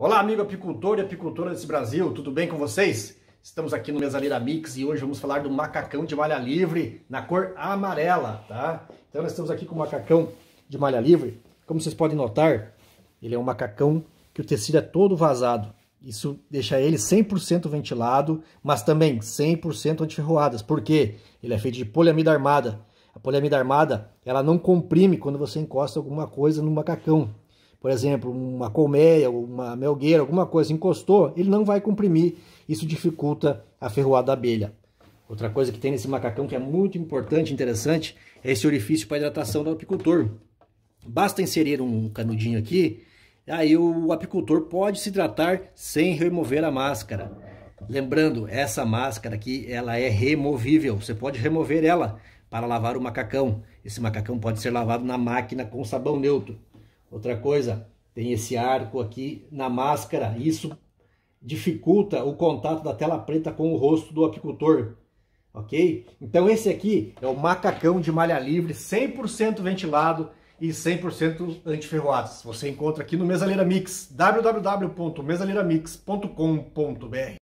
Olá, amigo apicultor e apicultora desse Brasil, tudo bem com vocês? Estamos aqui no Mesalira Mix e hoje vamos falar do macacão de malha livre na cor amarela, tá? Então nós estamos aqui com o macacão de malha livre. Como vocês podem notar, ele é um macacão que o tecido é todo vazado. Isso deixa ele 100% ventilado, mas também 100% antiferroadas, porque ele é feito de poliamida armada. A poliamida armada, ela não comprime quando você encosta alguma coisa no macacão por exemplo, uma colmeia, uma melgueira, alguma coisa encostou, ele não vai comprimir. Isso dificulta a ferroada da abelha. Outra coisa que tem nesse macacão que é muito importante, interessante, é esse orifício para hidratação do apicultor. Basta inserir um canudinho aqui, aí o apicultor pode se hidratar sem remover a máscara. Lembrando, essa máscara aqui, ela é removível, você pode remover ela para lavar o macacão. Esse macacão pode ser lavado na máquina com sabão neutro. Outra coisa, tem esse arco aqui na máscara, isso dificulta o contato da tela preta com o rosto do apicultor, ok? Então esse aqui é o macacão de malha livre, 100% ventilado e 100% antiferroados. Você encontra aqui no Mesaleira Mix, www.mesaleiramix.com.br.